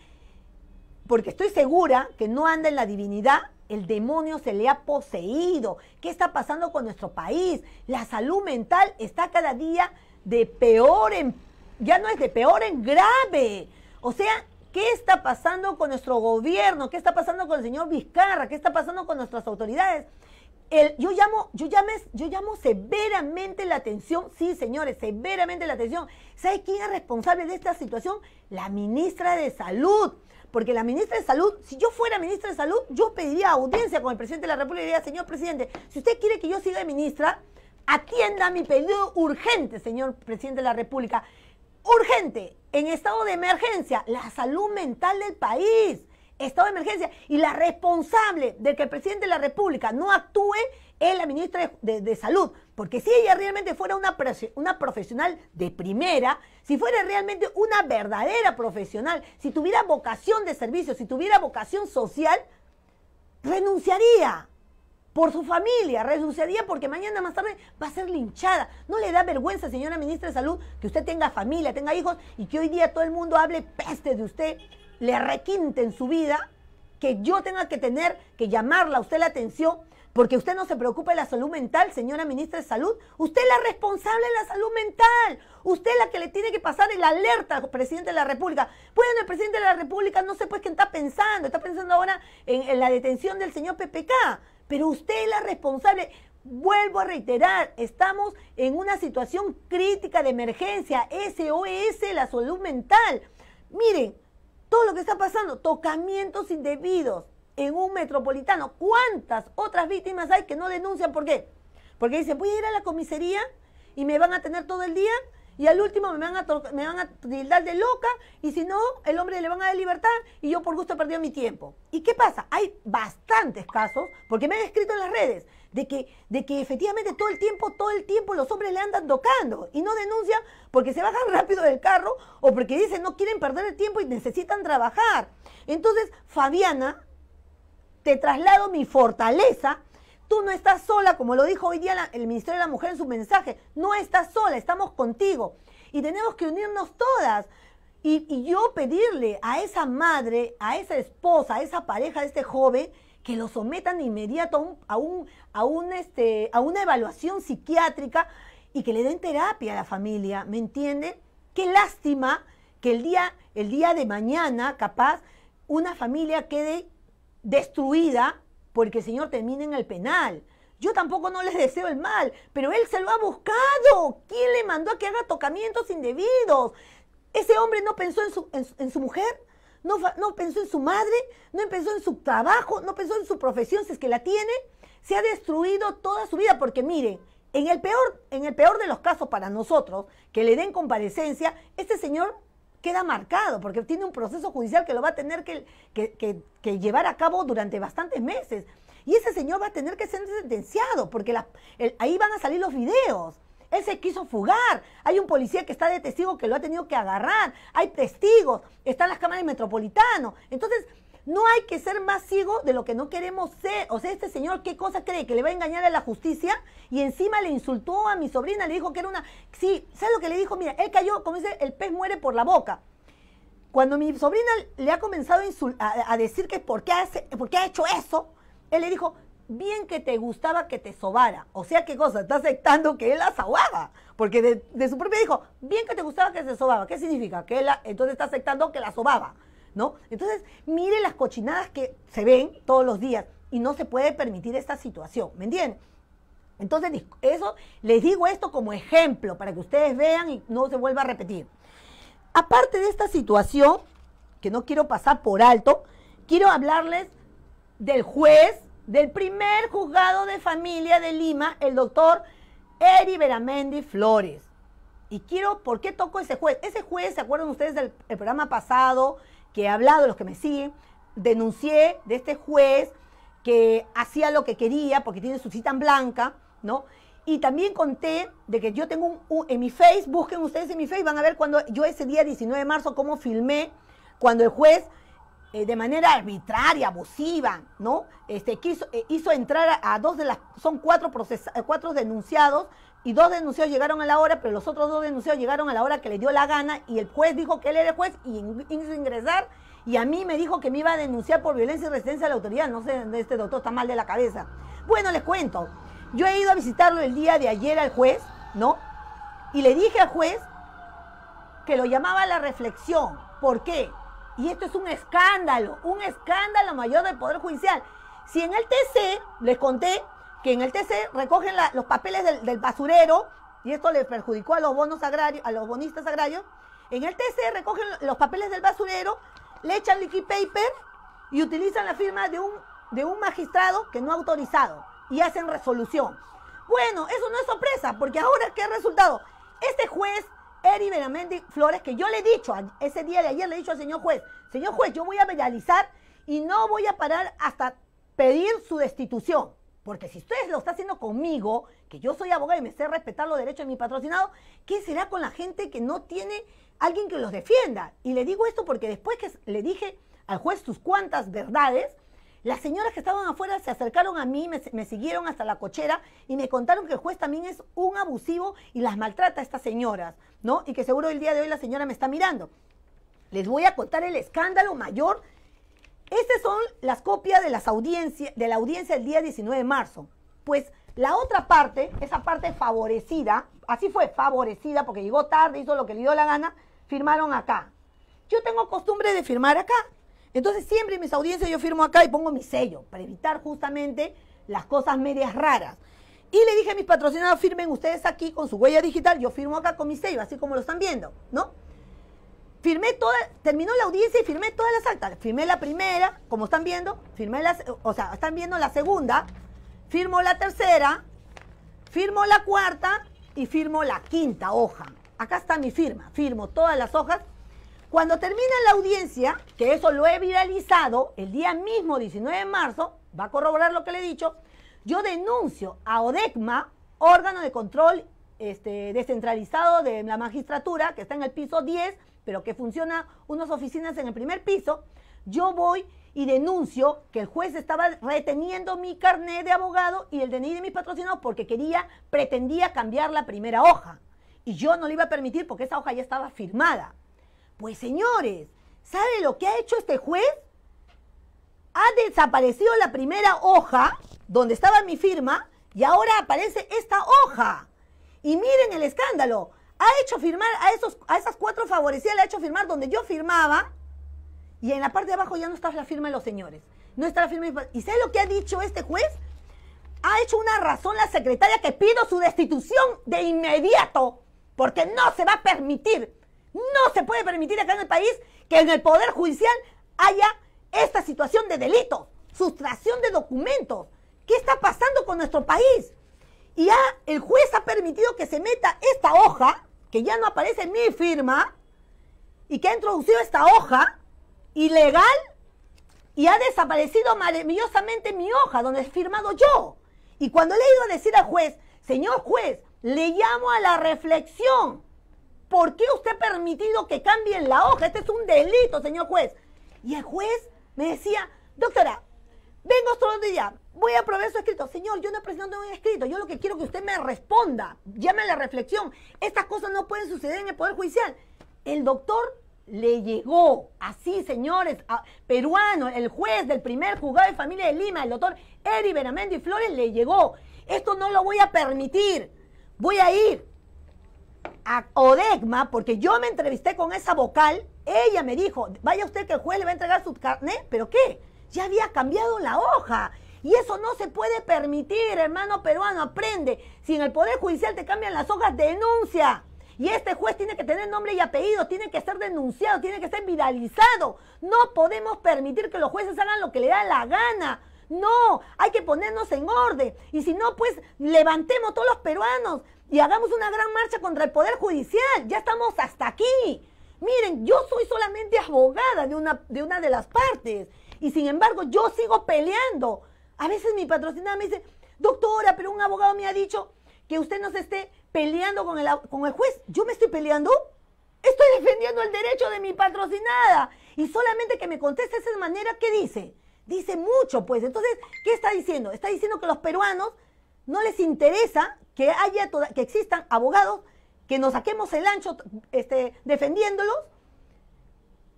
porque estoy segura que no anda en la divinidad, el demonio se le ha poseído. ¿Qué está pasando con nuestro país? La salud mental está cada día de peor en, ya no es de peor en grave. O sea, ¿qué está pasando con nuestro gobierno? ¿Qué está pasando con el señor Vizcarra? ¿Qué está pasando con nuestras autoridades? yo, llamo, yo, yo llamo severamente la atención, sí señores, severamente la atención. ¿Sabe quién es responsable de esta situación? La ministra de Salud. Porque la ministra de Salud, si yo fuera ministra de Salud, yo pediría audiencia con el presidente de la República y diría, señor presidente, si usted quiere que yo siga de ministra, atienda mi pedido urgente, señor presidente de la República. Urgente, en estado de emergencia, la salud mental del país estado de emergencia y la responsable de que el presidente de la República no actúe es la ministra de, Salud. Porque si ella realmente fuera una, una profesional de primera, si fuera realmente una verdadera profesional, si tuviera vocación de servicio, si tuviera vocación social, renunciaría por su familia, renunciaría porque mañana más tarde va a ser linchada. ¿No le da vergüenza, señora ministra de Salud, que usted tenga familia, tenga hijos y que hoy día todo el mundo hable peste de usted? le requinte en su vida que yo tenga que tener que llamarla a usted la atención porque usted no se preocupa de la salud mental, señora ministra de Salud. Usted es la responsable de la salud mental. Usted es la que le tiene que pasar el alerta al presidente de la República. Bueno, el presidente de la República no sé pues quién está pensando. Está pensando ahora en, en la detención del señor PPK. Pero usted es la responsable. Vuelvo a reiterar, estamos en una situación crítica de emergencia. SOS, la salud mental. Miren, todo lo que está pasando, tocamientos indebidos en un metropolitano. ¿Cuántas otras víctimas hay que no denuncian? ¿Por qué? Porque dicen, voy a ir a la comisaría y me van a tener todo el día y al último me van a, me van a tildar de loca y si no, el hombre le van a dar libertad y yo por gusto he perdido mi tiempo. ¿Y qué pasa? Hay bastantes casos, porque me han escrito en las redes, de que, de que efectivamente todo el tiempo, todo el tiempo los hombres le andan tocando y no denuncian porque se bajan rápido del carro o porque dicen no quieren perder el tiempo y necesitan trabajar. Entonces, Fabiana, te traslado mi fortaleza. Tú no estás sola, como lo dijo hoy día el Ministerio de la Mujer en su mensaje. No estás sola, estamos contigo. Y tenemos que unirnos todas. Y, yo pedirle a esa madre, a esa esposa, a esa pareja a este joven, que lo sometan de inmediato a, un, a, un, este, a una evaluación psiquiátrica y que le den terapia a la familia, ¿me entienden? Qué lástima que el día, el día de mañana, capaz, una familia quede destruida porque el Señor termine en el penal. Yo tampoco no les deseo el mal, pero él se lo ha buscado. ¿Quién le mandó a que haga tocamientos indebidos? Ese hombre no pensó en su, en su mujer, no, no pensó en su madre, no pensó en su trabajo, no pensó en su profesión, si es que la tiene, se ha destruido toda su vida, porque miren, en el peor, en el peor de los casos para nosotros, que le den comparecencia, este señor queda marcado, porque tiene un proceso judicial que lo va a tener que, llevar a cabo durante bastantes meses. Y ese señor va a tener que ser sentenciado, porque ahí van a salir los videos. Él se quiso fugar. Hay un policía que está de testigo que lo ha tenido que agarrar. Hay testigos. Están las cámaras del metropolitano. Entonces, no hay que ser más ciego de lo que no queremos ser. O sea, este señor, ¿qué cosa cree? ¿Que le va a engañar a la justicia? Y encima le insultó a mi sobrina, le dijo que era una... Sí, ¿sabes lo que le dijo? Mira, él cayó, como dice, el pez muere por la boca. Cuando mi sobrina le ha comenzado a, decir que por por qué ha hecho eso, él le dijo, bien que te gustaba que te sobara. O sea, ¿qué cosa? Está aceptando que él la sobaba. Porque de, su propio dijo bien que te gustaba que se sobaba. ¿Qué significa? Que él entonces está aceptando que la sobaba, ¿no? Entonces, mire las cochinadas que se ven todos los días y no se puede permitir esta situación, ¿me entienden? Entonces, eso, les digo esto como ejemplo para que ustedes vean y no se vuelva a repetir. Aparte de esta situación, que no quiero pasar por alto, quiero hablarles del juez del primer juzgado de familia de Lima, el doctor Eri Beramendi Flores. Y quiero, ¿por qué tocó ese juez? Ese juez, ¿se acuerdan ustedes del programa pasado que he hablado, los que me siguen? Denuncié de este juez que hacía lo que quería porque tiene su cita en blanca, ¿no? Y también conté de que yo tengo en mi Face, busquen ustedes en mi Face, van a ver cuando yo ese día 19 de marzo cómo filmé cuando el juez eh, de manera arbitraria, abusiva, ¿no? Este, quiso, eh, hizo entrar a, dos de las, son cuatro, eh, cuatro denunciados y dos denunciados llegaron a la hora, pero los otros dos denunciados llegaron a la hora que le dio la gana y el juez dijo que él era el juez y hizo ingresar y a mí me dijo que me iba a denunciar por violencia y resistencia a la autoridad. No sé, este doctor está mal de la cabeza. Bueno, les cuento. Yo he ido a visitarlo el día de ayer al juez, ¿no? Y le dije al juez que lo llamaba la reflexión. ¿Por qué? Y esto es un escándalo, un escándalo mayor del Poder Judicial. Si en el TC, les conté que en el TC recogen los papeles del, basurero, y esto le perjudicó a los bonos agrarios, a los bonistas agrarios, en el TC recogen los papeles del basurero, le echan liquid paper y utilizan la firma de un, de un magistrado que no ha autorizado y hacen resolución. Bueno, eso no es sorpresa, porque ahora, ¿qué resultado? Este juez Eri Benamendi Flores, que yo le he dicho, ese día de ayer le he dicho al señor juez, señor juez, yo voy a penalizar y no voy a parar hasta pedir su destitución. Porque si ustedes lo está haciendo conmigo, que yo soy abogado y me sé respetar los derechos de mi patrocinado, ¿qué será con la gente que no tiene alguien que los defienda? Y le digo esto porque después que le dije al juez sus cuantas verdades, las señoras que estaban afuera se acercaron a mí, me, siguieron hasta la cochera y me contaron que el juez también es un abusivo y las maltrata a estas señoras, ¿no? Y que seguro el día de hoy la señora me está mirando. Les voy a contar el escándalo mayor. Estas son las copias de, las audiencia, de la audiencia del día 19 de marzo. Pues la otra parte, esa parte favorecida, así fue, favorecida, porque llegó tarde, hizo lo que le dio la gana, firmaron acá. Yo tengo costumbre de firmar acá. Entonces siempre en mis audiencias yo firmo acá y pongo mi sello para evitar justamente las cosas medias raras. Y le dije a mis patrocinados, firmen ustedes aquí con su huella digital, yo firmo acá con mi sello, así como lo están viendo, ¿no? Firmé toda, terminó la audiencia y firmé todas las actas. Firmé la primera, como están viendo, firmé las. o sea, están viendo la segunda, firmo la tercera, firmo la cuarta y firmo la quinta hoja. Acá está mi firma, firmo todas las hojas cuando termina la audiencia, que eso lo he viralizado, el día mismo, 19 de marzo, va a corroborar lo que le he dicho, yo denuncio a ODECMA, órgano de control este, descentralizado de la magistratura, que está en el piso 10, pero que funciona unas oficinas en el primer piso, yo voy y denuncio que el juez estaba reteniendo mi carnet de abogado y el DNI de mis patrocinados porque quería, pretendía cambiar la primera hoja. Y yo no le iba a permitir porque esa hoja ya estaba firmada. Pues señores, ¿sabe lo que ha hecho este juez? Ha desaparecido la primera hoja donde estaba mi firma y ahora aparece esta hoja. Y miren el escándalo. Ha hecho firmar a, esos, a esas cuatro favorecidas, le ha hecho firmar donde yo firmaba y en la parte de abajo ya no está la firma de los señores. No está la firma. ¿Y sabe lo que ha dicho este juez? Ha hecho una razón la secretaria que pido su destitución de inmediato porque no se va a permitir no se puede permitir acá en el país que en el Poder Judicial haya esta situación de delitos, sustracción de documentos. ¿Qué está pasando con nuestro país? Y ya el juez ha permitido que se meta esta hoja, que ya no aparece en mi firma, y que ha introducido esta hoja ilegal y ha desaparecido maravillosamente mi hoja donde he firmado yo. Y cuando le he ido a decir al juez, señor juez, le llamo a la reflexión ¿Por qué usted ha permitido que cambien la hoja? Este es un delito, señor juez. Y el juez me decía, doctora, vengo de ya, voy a probar su escrito. Señor, yo no presentado un escrito, yo lo que quiero que usted me responda, llame a la reflexión. Estas cosas no pueden suceder en el Poder Judicial. El doctor le llegó, así señores, peruano, el juez del primer juzgado de familia de Lima, el doctor Eri Benamendi Flores, le llegó. Esto no lo voy a permitir. Voy a ir a Odegma, porque yo me entrevisté con esa vocal, ella me dijo, vaya usted que el juez le va a entregar su carnet, pero ¿qué? Ya había cambiado la hoja. Y eso no se puede permitir, hermano peruano, aprende. Si en el Poder Judicial te cambian las hojas, denuncia. Y este juez tiene que tener nombre y apellido, tiene que ser denunciado, tiene que ser viralizado. No podemos permitir que los jueces hagan lo que le da la gana. No, hay que ponernos en orden. Y si no, pues levantemos todos los peruanos y hagamos una gran marcha contra el Poder Judicial. Ya estamos hasta aquí. Miren, yo soy solamente abogada de una de, una de las partes. Y sin embargo, yo sigo peleando. A veces mi patrocinada me dice, doctora, pero un abogado me ha dicho que usted no se esté peleando con el, con el juez. Yo me estoy peleando. Estoy defendiendo el derecho de mi patrocinada. Y solamente que me conteste de esa manera, ¿qué dice? Dice mucho, pues. Entonces, ¿qué está diciendo? Está diciendo que los peruanos no les interesa que haya que existan abogados que nos saquemos el ancho este, defendiéndolos,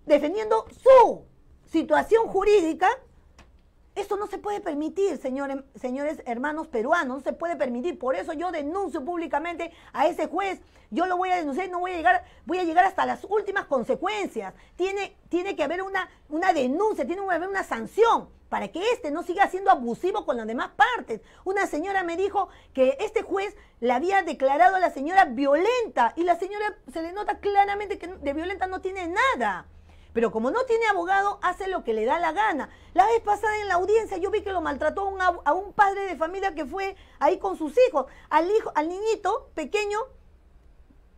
defendiendo su situación jurídica esto no se puede permitir, señores, señores hermanos peruanos, no se puede permitir. Por eso yo denuncio públicamente a ese juez. Yo lo voy a denunciar y no voy a llegar, voy a llegar hasta las últimas consecuencias. Tiene, tiene que haber una, una denuncia, tiene que haber una sanción para que este no siga siendo abusivo con las demás partes. Una señora me dijo que este juez la había declarado a la señora violenta y la señora se le nota claramente que de violenta no tiene nada. Pero como no tiene abogado, hace lo que le da la gana. La vez pasada en la audiencia yo vi que lo maltrató a un padre de familia que fue ahí con sus hijos. Al, hijo, al niñito pequeño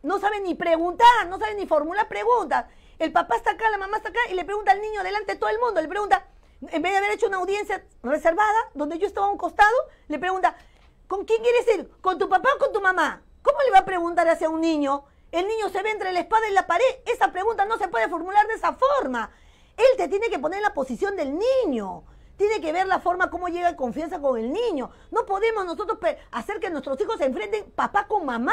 no sabe ni preguntar, no sabe ni formular preguntas. El papá está acá, la mamá está acá y le pregunta al niño delante de todo el mundo, le pregunta, en vez de haber hecho una audiencia reservada, donde yo estaba a un costado, le pregunta, ¿con quién quieres ir? ¿Con tu papá o con tu mamá? ¿Cómo le va a preguntar hacia un niño ¿El niño se ve entre la espada y la pared? Esa pregunta no se puede formular de esa forma. Él te tiene que poner la posición del niño. Tiene que ver la forma como llega en confianza con el niño. No podemos nosotros hacer que nuestros hijos se enfrenten papá con mamá.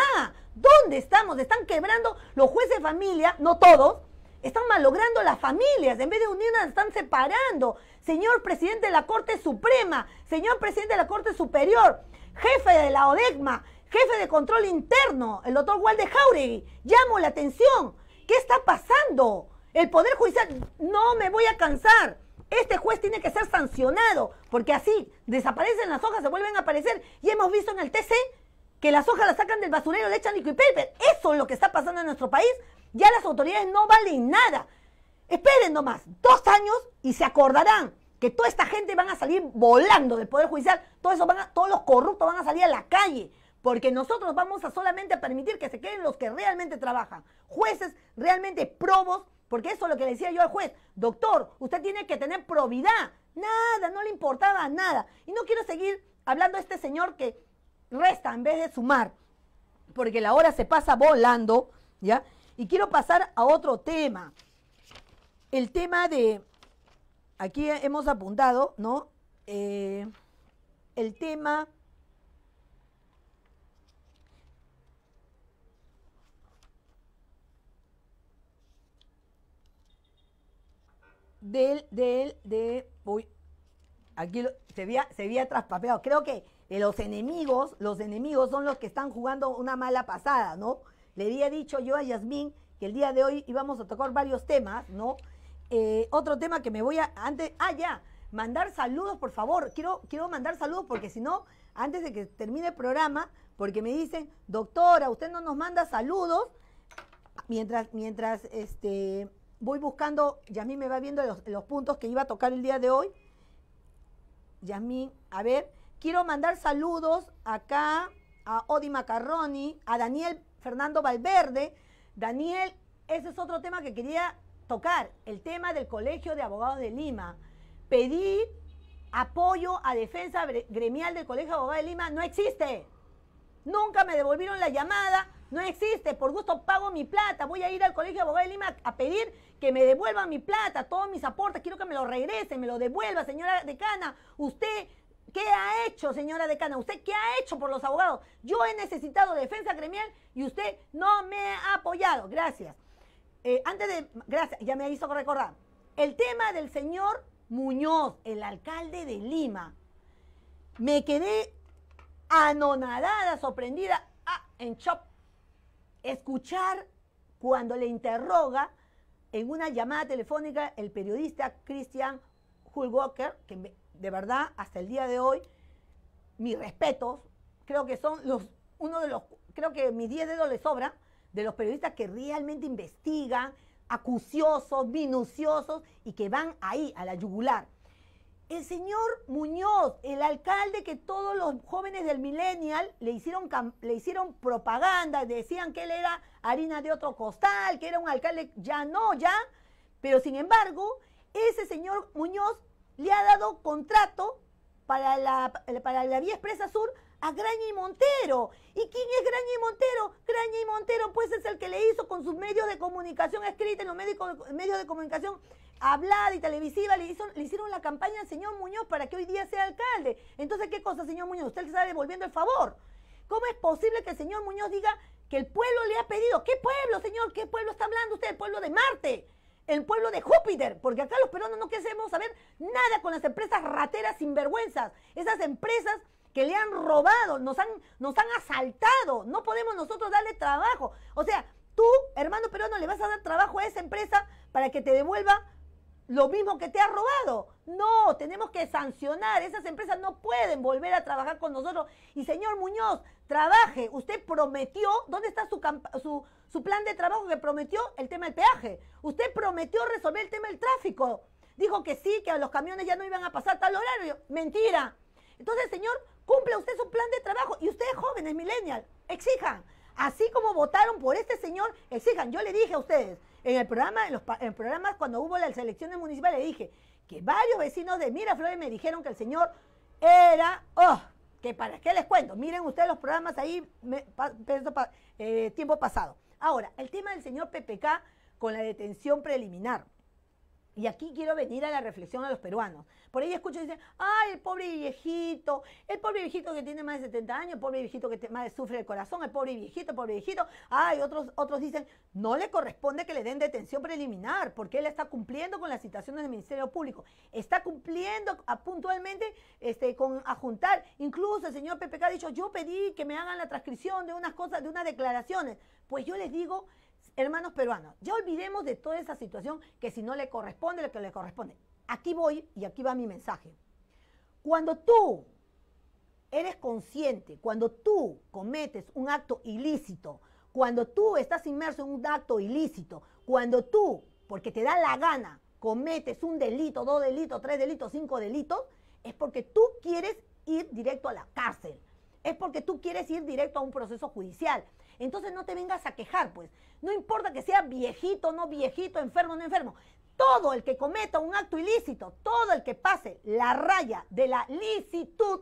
¿Dónde estamos? Están quebrando los jueces de familia, no todos. Están malogrando las familias. En vez de unirlas, están separando. Señor presidente de la Corte Suprema, señor presidente de la Corte Superior, jefe de la ODECMA, jefe de control interno, el doctor Walde Jauregui, llamo la atención. ¿Qué está pasando? El Poder Judicial, no me voy a cansar. Este juez tiene que ser sancionado, porque así desaparecen las hojas, se vuelven a aparecer. Y hemos visto en el TC que las hojas las sacan del basurero, le echan liquid Eso es lo que está pasando en nuestro país. Ya las autoridades no valen nada. Esperen nomás, dos años y se acordarán que toda esta gente van a salir volando del Poder Judicial. Todo van a, todos los corruptos van a salir a la calle porque nosotros vamos a solamente permitir que se queden los que realmente trabajan, jueces realmente probos, porque eso es lo que le decía yo al juez, doctor, usted tiene que tener probidad, nada, no le importaba nada. Y no quiero seguir hablando a este señor que resta en vez de sumar, porque la hora se pasa volando, ¿ya? Y quiero pasar a otro tema, el tema de, aquí hemos apuntado, ¿no? Eh, el tema del, del, de Uy, aquí se, había, se había traspapeado. Creo que eh, los enemigos, los enemigos son los que están jugando una mala pasada, ¿no? Le había dicho yo a Yasmín que el día de hoy íbamos a tocar varios temas, ¿no? Eh, otro tema que me voy a... Antes, ah, ya, mandar saludos, por favor. Quiero, quiero mandar saludos porque si no, antes de que termine el programa, porque me dicen, doctora, usted no nos manda saludos. Mientras, mientras este, voy buscando, Yasmín me va viendo los, puntos que iba a tocar el día de hoy. Yasmín, a ver, quiero mandar saludos acá a Odi Macarroni, a Daniel Fernando Valverde. Daniel, ese es otro tema que quería tocar, el tema del Colegio de Abogados de Lima. pedí apoyo a defensa gremial del Colegio de Abogados de Lima no existe. Nunca me devolvieron la llamada, no existe. Por gusto pago mi plata, voy a ir al Colegio de Abogados de Lima a pedir que me devuelvan mi plata, todos mis aportes, quiero que me lo regrese, me lo devuelva, señora decana. Usted, ¿qué ha hecho, señora decana? ¿Usted qué ha hecho por los abogados? Yo he necesitado defensa gremial y usted no me ha apoyado. Gracias. Eh, antes de, gracias, ya me hizo recordar. El tema del señor Muñoz, el alcalde de Lima. Me quedé anonadada, sorprendida, ah, en shock. Escuchar cuando le interroga en una llamada telefónica el periodista Christian Hulwalker, que de verdad hasta el día de hoy, mis respetos, creo que son los, uno de los, creo que mis diez dedos le sobra de los periodistas que realmente investigan, acuciosos, minuciosos y que van ahí a la yugular. El señor Muñoz, el alcalde que todos los jóvenes del millennial le hicieron, le hicieron propaganda, decían que él era harina de otro costal, que era un alcalde, ya no, ya, pero sin embargo, ese señor Muñoz le ha dado contrato para la, para la vía expresa sur a Graña y Montero. ¿Y quién es Graña y Montero? Graña y Montero, pues es el que le hizo con sus medios de comunicación escritos en los medios de comunicación hablada y televisiva le, le hicieron la campaña al señor Muñoz para que hoy día sea alcalde. Entonces, ¿qué cosa, señor Muñoz? Usted le está devolviendo el favor. ¿Cómo es posible que el señor Muñoz diga que el pueblo le ha pedido? ¿Qué pueblo, señor? ¿Qué pueblo está hablando usted? El pueblo de Marte, el pueblo de Júpiter, porque acá los peruanos no queremos saber nada con las empresas rateras sinvergüenzas, esas empresas que le han robado, nos han, nos han asaltado, no podemos nosotros darle trabajo. O sea, tú, hermano peruano, le vas a dar trabajo a esa empresa para que te devuelva lo mismo que te ha robado. No, tenemos que sancionar. Esas empresas no pueden volver a trabajar con nosotros. Y señor Muñoz, trabaje. Usted prometió, ¿dónde está su, su, plan de trabajo que prometió el tema del peaje? Usted prometió resolver el tema del tráfico. Dijo que sí, que a los camiones ya no iban a pasar tal horario. Mentira. Entonces, señor, cumple usted su plan de trabajo. Y ustedes jóvenes, millennial exijan. Así como votaron por este señor, exijan. Yo le dije a ustedes, en el programa, en los, en cuando hubo las elecciones municipales, le dije que varios vecinos de Miraflores me dijeron que el señor era, oh, que para qué les cuento, miren ustedes los programas ahí, eh, tiempo pasado. Ahora, el tema del señor PPK con la detención preliminar. Y aquí quiero venir a la reflexión a los peruanos. Por ahí escucho y dicen, ¡ay, el pobre viejito, el pobre viejito que tiene más de 70 años, el pobre viejito que más sufre el corazón, el pobre viejito, el pobre viejito. ¡Ay! otros, otros dicen, no le corresponde que le den detención preliminar, porque él está cumpliendo con las citaciones del Ministerio Público. Está cumpliendo puntualmente este, con ajuntar. Incluso el señor PPK ha dicho, yo pedí que me hagan la transcripción de unas cosas, de unas declaraciones. Pues yo les digo hermanos peruanos, ya olvidemos de toda esa situación que si no le corresponde, lo que le corresponde. Aquí voy y aquí va mi mensaje. Cuando tú eres consciente, cuando tú cometes un acto ilícito, cuando tú estás inmerso en un acto ilícito, cuando tú, porque te da la gana, cometes un delito, dos delitos, tres delitos, cinco delitos, es porque tú quieres ir directo a la cárcel es porque tú quieres ir directo a un proceso judicial. Entonces no te vengas a quejar, pues. No importa que sea viejito, no viejito, enfermo, no enfermo. Todo el que cometa un acto ilícito, todo el que pase la raya de la licitud,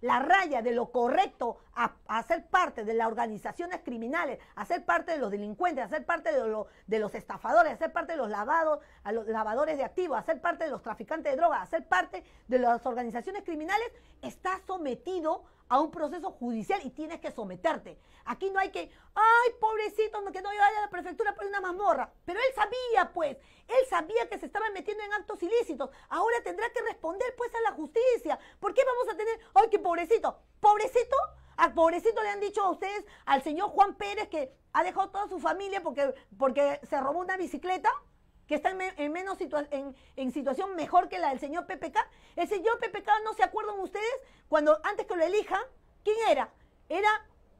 la raya de lo correcto a, ser parte de las organizaciones criminales, a ser parte de los delincuentes, a ser parte de, los estafadores, a ser parte de los lavados, los lavadores de activos, a ser parte de los traficantes de drogas, a ser parte de las organizaciones criminales, está sometido a un proceso judicial y tienes que someterte. Aquí no hay que, ay, pobrecito, que no vaya a la prefectura por una mazmorra. Pero él sabía, pues, él sabía que se estaban metiendo en actos ilícitos. Ahora tendrá que responder, pues, a la justicia. ¿Por qué vamos a tener, ay, qué pobrecito? ¿Pobrecito? a pobrecito le han dicho a ustedes, al señor Juan Pérez, que ha dejado toda su familia porque, porque se robó una bicicleta que está en, menos en, situación mejor que la del señor PPK. El señor PPK, ¿no se acuerdan ustedes? Cuando antes que lo elijan, ¿quién era? Era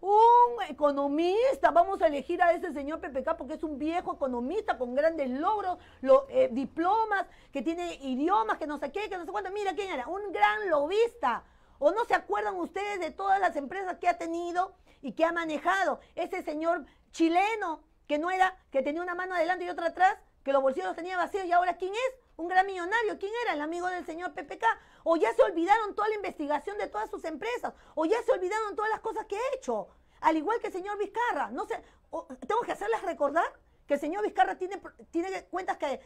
un economista. Vamos a elegir a ese señor PPK porque es un viejo economista con grandes logros, los eh, diplomas, que tiene idiomas, que no sé qué, que no sé cuánto. Mira quién era, un gran lobista. ¿O no se acuerdan ustedes de todas las empresas que ha tenido y que ha manejado ese señor chileno que no era, que tenía una mano adelante y otra atrás? que los bolsillos los tenía vacíos y ahora ¿quién es? Un gran millonario. ¿Quién era? El amigo del señor PPK. O ya se olvidaron toda la investigación de todas sus empresas. O ya se olvidaron todas las cosas que he hecho. Al igual que el señor Vizcarra. No sé, tengo que hacerles recordar que el señor Vizcarra tiene, tiene cuentas que,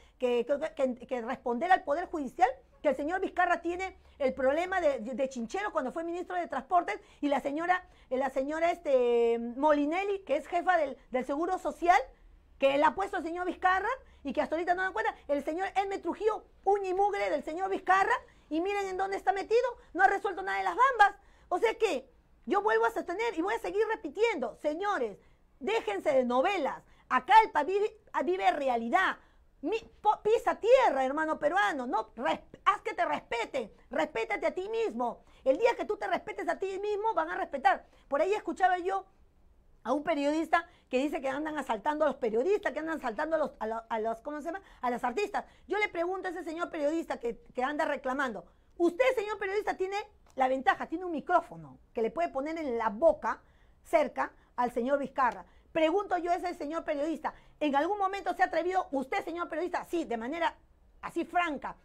responder al Poder Judicial, que el señor Vizcarra tiene el problema de, Chinchero cuando fue ministro de Transportes y la señora, eh, la señora este, Molinelli, que es jefa del, del Seguro Social, que le ha puesto al señor Vizcarra y que hasta ahorita no dan cuenta, el señor él Trujillo, uña y mugre del señor Vizcarra, y miren en dónde está metido, no ha resuelto nada de las bambas. O sea que yo vuelvo a sostener y voy a seguir repitiendo, señores, déjense de novelas, acá el país ah, vive, realidad. Mi, pisa tierra, hermano peruano. No, haz que te respeten. Respétate a ti mismo. El día que tú te respetes a ti mismo, van a respetar. Por ahí escuchaba yo a un periodista que dice que andan asaltando a los periodistas, que andan asaltando a los, a los, ¿cómo se llama? A las artistas. Yo le pregunto a ese señor periodista que, que, anda reclamando, usted, señor periodista, tiene la ventaja, tiene un micrófono que le puede poner en la boca, cerca, al señor Vizcarra. Pregunto yo a ese señor periodista, ¿en algún momento se ha atrevido usted, señor periodista, sí, de manera así franca,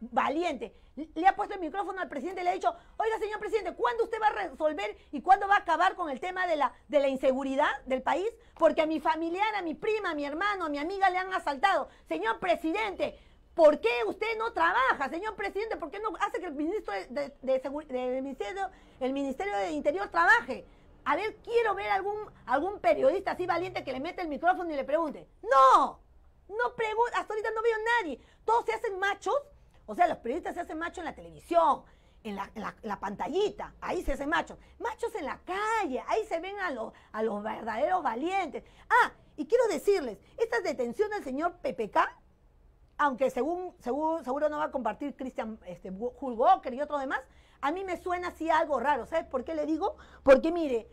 valiente. Le ha puesto el micrófono al presidente y le ha dicho, oiga, señor presidente, ¿cuándo usted va a resolver y cuándo va a acabar con el tema de la, de la inseguridad del país? Porque a mi familiar, a mi prima, a mi hermano, a mi amiga le han asaltado. Señor presidente, ¿por qué usted no trabaja, señor presidente? ¿Por qué no hace que el ministro de, ministerio, el Ministerio de Interior trabaje? A ver, quiero ver algún, algún periodista así valiente que le mete el micrófono y le pregunte. ¡No! No hasta ahorita no veo nadie. Todos se hacen machos o sea, los periodistas se hacen machos en la televisión, en la, pantallita, ahí se hacen machos. Machos en la calle, ahí se ven a, los, verdaderos valientes. Ah, y quiero decirles, esta detención del señor PPK, aunque según, según seguro no va a compartir Christian este, y otro demás, a mí me suena así algo raro. ¿Sabes por qué le digo? Porque mire,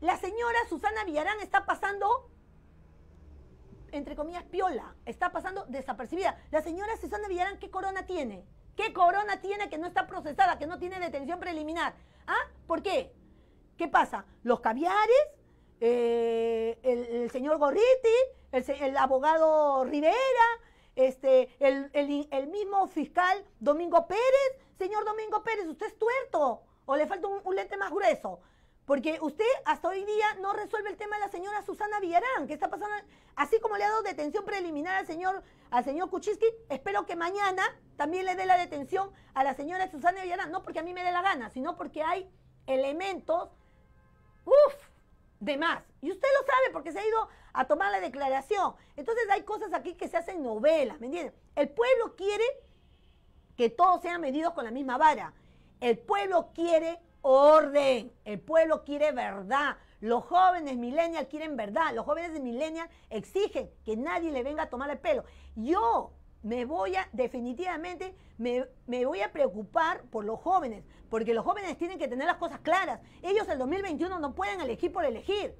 la señora Susana Villarán está pasando entre comillas, piola. Está pasando desapercibida. La señora Susana Villarán, ¿qué corona tiene? ¿Qué corona tiene que no está procesada, que no tiene detención preliminar? ¿Ah? ¿Por qué? ¿Qué pasa? Los caviares, eh, el, señor Gorriti, el, abogado Rivera, este, el, el, mismo fiscal Domingo Pérez. Señor Domingo Pérez, usted es tuerto o le falta un lente más grueso. Porque usted hasta hoy día no resuelve el tema de la señora Susana Villarán, que está pasando, así como le ha dado detención preliminar al señor, al señor Kuczynski, espero que mañana también le dé la detención a la señora Susana Villarán, no porque a mí me dé la gana, sino porque hay elementos, uff, de más. Y usted lo sabe porque se ha ido a tomar la declaración. Entonces hay cosas aquí que se hacen novelas, ¿me entiende? El pueblo quiere que todos sean medidos con la misma vara. El pueblo quiere orden. El pueblo quiere verdad. Los jóvenes millennials quieren verdad. Los jóvenes de millennials exigen que nadie le venga a tomar el pelo. Yo me voy a, definitivamente, me, voy a preocupar por los jóvenes, porque los jóvenes tienen que tener las cosas claras. Ellos el 2021 no pueden elegir por elegir.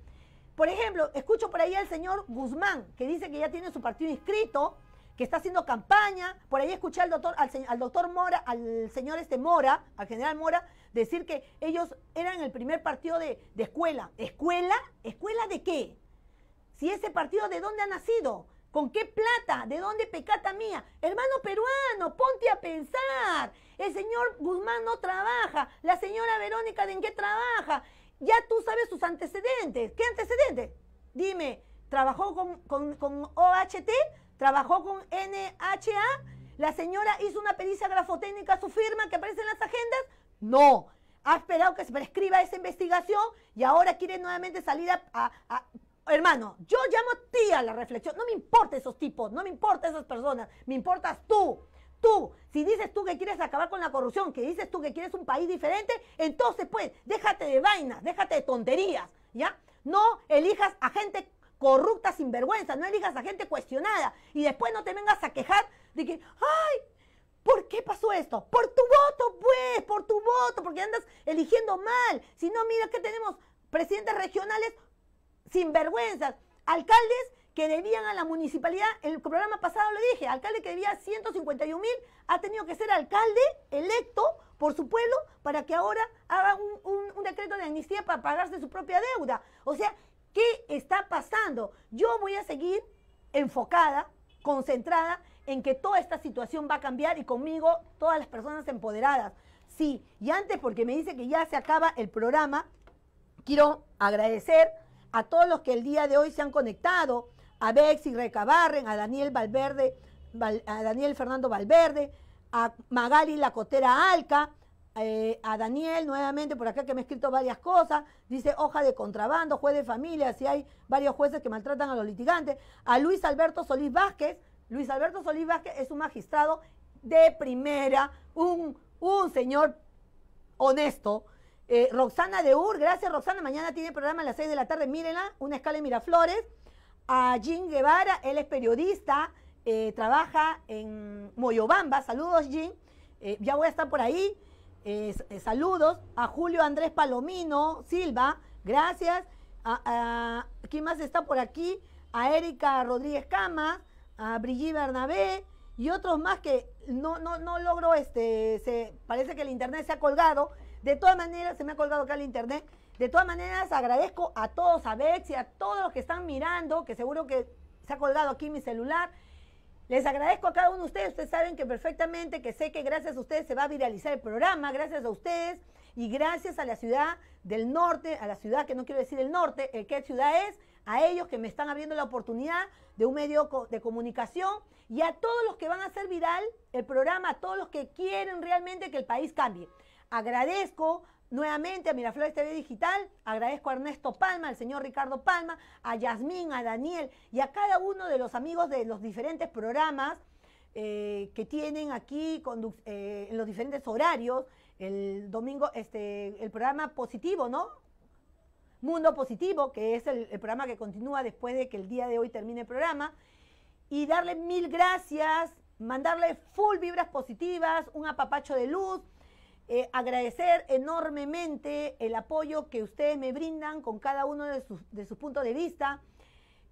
Por ejemplo, escucho por ahí al señor Guzmán, que dice que ya tiene su partido inscrito, que está haciendo campaña. Por ahí escuché al doctor, al, al doctor Mora, al señor este Mora, al general Mora, decir que ellos eran el primer partido de, escuela. ¿Escuela? ¿Escuela de qué? Si ese partido de dónde ha nacido, con qué plata, de dónde pecata mía. Hermano peruano, ponte a pensar. El señor Guzmán no trabaja, la señora Verónica de en qué trabaja. Ya tú sabes sus antecedentes. ¿Qué antecedentes? Dime, ¿trabajó con, con, con OHT? ¿Trabajó con NHA? La señora hizo una pericia grafotécnica a su firma que aparece en las agendas. No. Ha esperado que se prescriba esa investigación y ahora quiere nuevamente salir a, hermano, yo llamo a ti a la reflexión. No me importa esos tipos, no me importan esas personas, me importas tú. Tú, si dices tú que quieres acabar con la corrupción, que dices tú que quieres un país diferente, entonces pues déjate de vainas, déjate de tonterías, ¿ya? No elijas a gente corrupta, sin vergüenza, no elijas a gente cuestionada y después no te vengas a quejar de que, ay, ¿Por qué pasó esto? Por tu voto, pues, por tu voto, porque andas eligiendo mal. Si no, mira que tenemos presidentes regionales sin sinvergüenzas, alcaldes que debían a la municipalidad, el programa pasado lo dije, alcalde que debía 151 mil, ha tenido que ser alcalde electo por su pueblo para que ahora haga un, un decreto de amnistía para pagarse su propia deuda. O sea, ¿qué está pasando? Yo voy a seguir enfocada, concentrada en que toda esta situación va a cambiar y conmigo todas las personas empoderadas. Sí, y antes porque me dice que ya se acaba el programa, quiero agradecer a todos los que el día de hoy se han conectado, a y Recabarren, a Daniel Valverde, a Daniel Fernando Valverde, a Magali Lacotera Alca, eh, a Daniel nuevamente por acá que me ha escrito varias cosas, dice hoja de contrabando, juez de familia, si hay varios jueces que maltratan a los litigantes, a Luis Alberto Solís Vázquez, Luis Alberto Solís Vázquez es un magistrado de primera, un, un señor honesto. Eh, Roxana de Ur, gracias Roxana, mañana tiene programa a las 6 de la tarde, mírenla, una escala en Miraflores. A Jim Guevara, él es periodista, eh, trabaja en Moyobamba, saludos Jim, eh, ya voy a estar por ahí. saludos a Julio Andrés Palomino Silva, gracias. A, ¿Quién más está por aquí? A Erika Rodríguez Camas, a Brigitte Bernabé y otros más que no, no, no logro, este, se, parece que el internet se ha colgado. De todas maneras, se me ha colgado acá el internet. De todas maneras, agradezco a todos, a Betsy, a todos los que están mirando, que seguro que se ha colgado aquí mi celular. Les agradezco a cada uno de ustedes. Ustedes saben que perfectamente, que sé que gracias a ustedes se va a viralizar el programa, gracias a ustedes y gracias a la ciudad del norte, a la ciudad que no quiero decir el norte, el ¿qué ciudad es? a ellos que me están abriendo la oportunidad de un medio de comunicación y a todos los que van a hacer viral el programa, a todos los que quieren realmente que el país cambie. Agradezco nuevamente a Miraflores TV Digital, agradezco a Ernesto Palma, al señor Ricardo Palma, a Yasmín, a Daniel y a cada uno de los amigos de los diferentes programas eh, que tienen aquí eh, en los diferentes horarios. El domingo, este, el programa positivo, ¿no? Mundo Positivo, que es el, programa que continúa después de que el día de hoy termine el programa. Y darle mil gracias, mandarle full vibras positivas, un apapacho de luz. Eh, agradecer enormemente el apoyo que ustedes me brindan con cada uno de sus, de sus puntos de vista.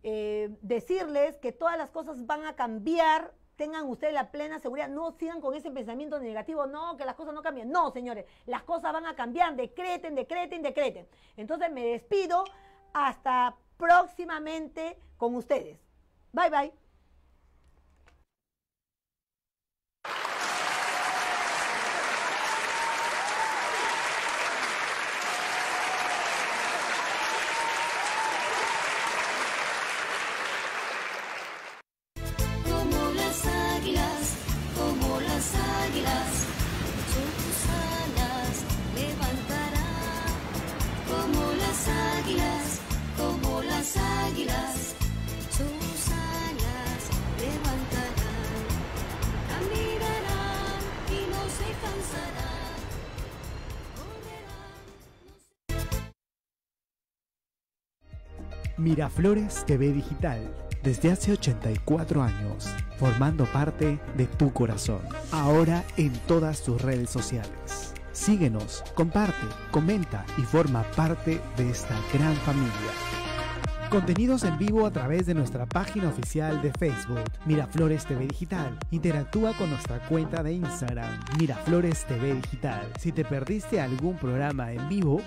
Eh, decirles que todas las cosas van a cambiar tengan ustedes la plena seguridad, no sigan con ese pensamiento negativo, no, que las cosas no cambien No, señores, las cosas van a cambiar, decreten, decreten, decreten. Entonces me despido hasta próximamente con ustedes. Bye bye. Miraflores TV Digital, desde hace 84 años, formando parte de tu corazón, ahora en todas tus redes sociales. Síguenos, comparte, comenta y forma parte de esta gran familia. Contenidos en vivo a través de nuestra página oficial de Facebook, Miraflores TV Digital. Interactúa con nuestra cuenta de Instagram, Miraflores TV Digital. Si te perdiste algún programa en vivo,